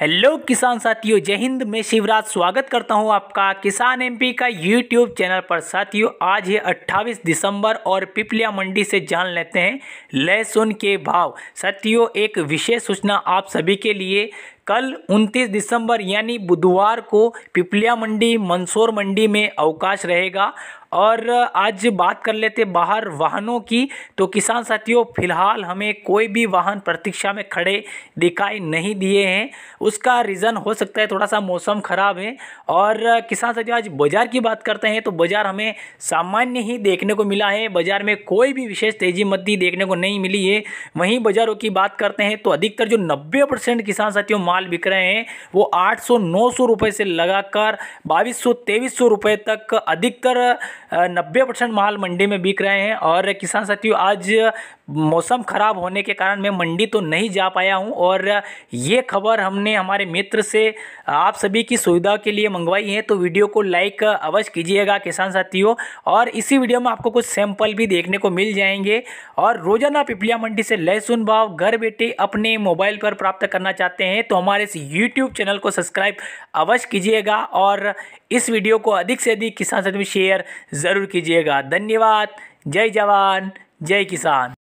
hello किसान साथियों जय हिंद मैं शिवराज स्वागत करता हूं आपका किसान एमपी का यूट्यूब चैनल पर साथियों आज है 28 दिसंबर और पिपलिया मंडी से जान लेते हैं लहसुन के भाव साथियों एक विशेष सूचना आप सभी के लिए कल 29 दिसंबर यानी बुधवार को पिपलिया मंडी मंदसौर मंडी में अवकाश रहेगा और आज बात कर लेते बाहर वाहनों की तो किसान साथियों फिलहाल हमें कोई भी वाहन प्रतीक्षा में खड़े दिखाई नहीं दिए हैं उसका रीज़न हो सकता है थोड़ा सा मौसम ख़राब है और किसान साथियों आज बाज़ार की बात करते हैं तो बाज़ार हमें सामान्य ही देखने को मिला है बाज़ार में कोई भी विशेष तेज़ी मद्दी देखने को नहीं मिली है वहीं बाज़ारों की बात करते हैं तो अधिकतर जो नब्बे किसान साथियों माल बिक रहे हैं वो आठ सौ नौ सौ से लगाकर बाईस सौ तेईस सौ रुपये तक अधिकतर नब्बे परसेंट माल मंडी में बिक रहे हैं और किसान साथियों आज मौसम ख़राब होने के कारण मैं मंडी तो नहीं जा पाया हूं और ये खबर हमने हमारे मित्र से आप सभी की सुविधा के लिए मंगवाई है तो वीडियो को लाइक अवश्य कीजिएगा किसान साथियों और इसी वीडियो में आपको कुछ सैंपल भी देखने को मिल जाएंगे और रोज़ाना पिपलिया मंडी से लहसुन भाव घर बैठे अपने मोबाइल पर प्राप्त करना चाहते हैं तो हमारे इस यूट्यूब चैनल को सब्सक्राइब अवश्य कीजिएगा और इस वीडियो को अधिक से अधिक किसान साथियों में शेयर ज़रूर कीजिएगा धन्यवाद जय जवान जय किसान